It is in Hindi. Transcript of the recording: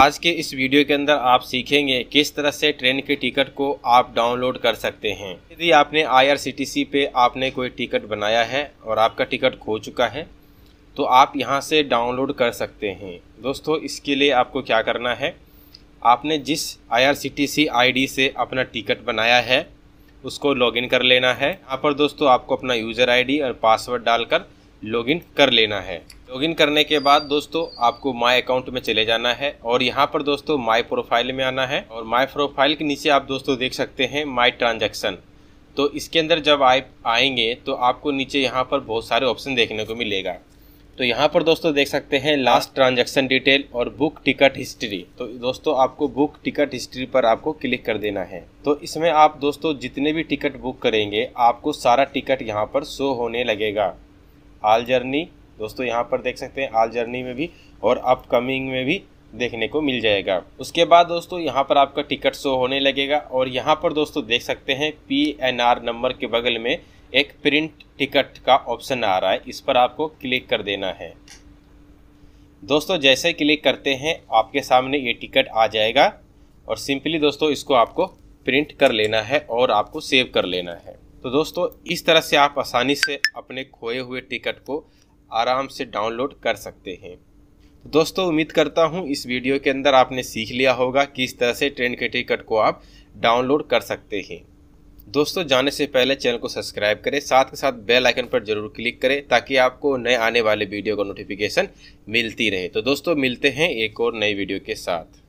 आज के इस वीडियो के अंदर आप सीखेंगे किस तरह से ट्रेन के टिकट को आप डाउनलोड कर सकते हैं यदि आपने आईआरसीटीसी पे आपने कोई टिकट बनाया है और आपका टिकट खो चुका है तो आप यहां से डाउनलोड कर सकते हैं दोस्तों इसके लिए आपको क्या करना है आपने जिस आईआरसीटीसी आईडी से अपना टिकट बनाया है उसको लॉगिन कर लेना है यहाँ पर दोस्तों आपको अपना यूज़र आई और पासवर्ड डालकर लॉगिन कर लेना है लॉगिन करने के बाद दोस्तों आपको माय अकाउंट में चले जाना है और यहाँ पर दोस्तों माय प्रोफाइल में आना है और माय प्रोफाइल के नीचे आप दोस्तों देख सकते हैं माय ट्रांजैक्शन तो इसके अंदर जब आप आएंगे तो आपको नीचे यहाँ पर बहुत सारे ऑप्शन देखने को मिलेगा तो यहाँ पर दोस्तों देख सकते हैं लास्ट ट्रांजेक्शन डिटेल और बुक टिकट हिस्ट्री तो दोस्तों आपको बुक टिकट हिस्ट्री पर आपको क्लिक कर देना है तो इसमें आप दोस्तों जितने भी टिकट बुक करेंगे आपको सारा टिकट यहाँ पर शो होने लगेगा आल जर्नी दोस्तों यहाँ पर देख सकते हैं आल जर्नी में भी और अपकमिंग में भी देखने को मिल जाएगा उसके बाद दोस्तों यहाँ पर आपका टिकट शो होने लगेगा और यहाँ पर दोस्तों देख सकते हैं पी एन आर नंबर के बगल में एक प्रिंट टिकट का ऑप्शन आ रहा है इस पर आपको क्लिक कर देना है दोस्तों जैसे क्लिक करते हैं आपके सामने ये टिकट आ जाएगा और सिंपली दोस्तों इसको आपको प्रिंट कर लेना है और आपको सेव कर लेना है तो दोस्तों इस तरह से आप आसानी से अपने खोए हुए टिकट को आराम से डाउनलोड कर सकते हैं तो दोस्तों उम्मीद करता हूँ इस वीडियो के अंदर आपने सीख लिया होगा कि इस तरह से ट्रेन के टिकट को आप डाउनलोड कर सकते हैं दोस्तों जाने से पहले चैनल को सब्सक्राइब करें साथ के साथ बेल आइकन पर जरूर क्लिक करें ताकि आपको नए आने वाले वीडियो का नोटिफिकेशन मिलती रहे तो दोस्तों मिलते हैं एक और नई वीडियो के साथ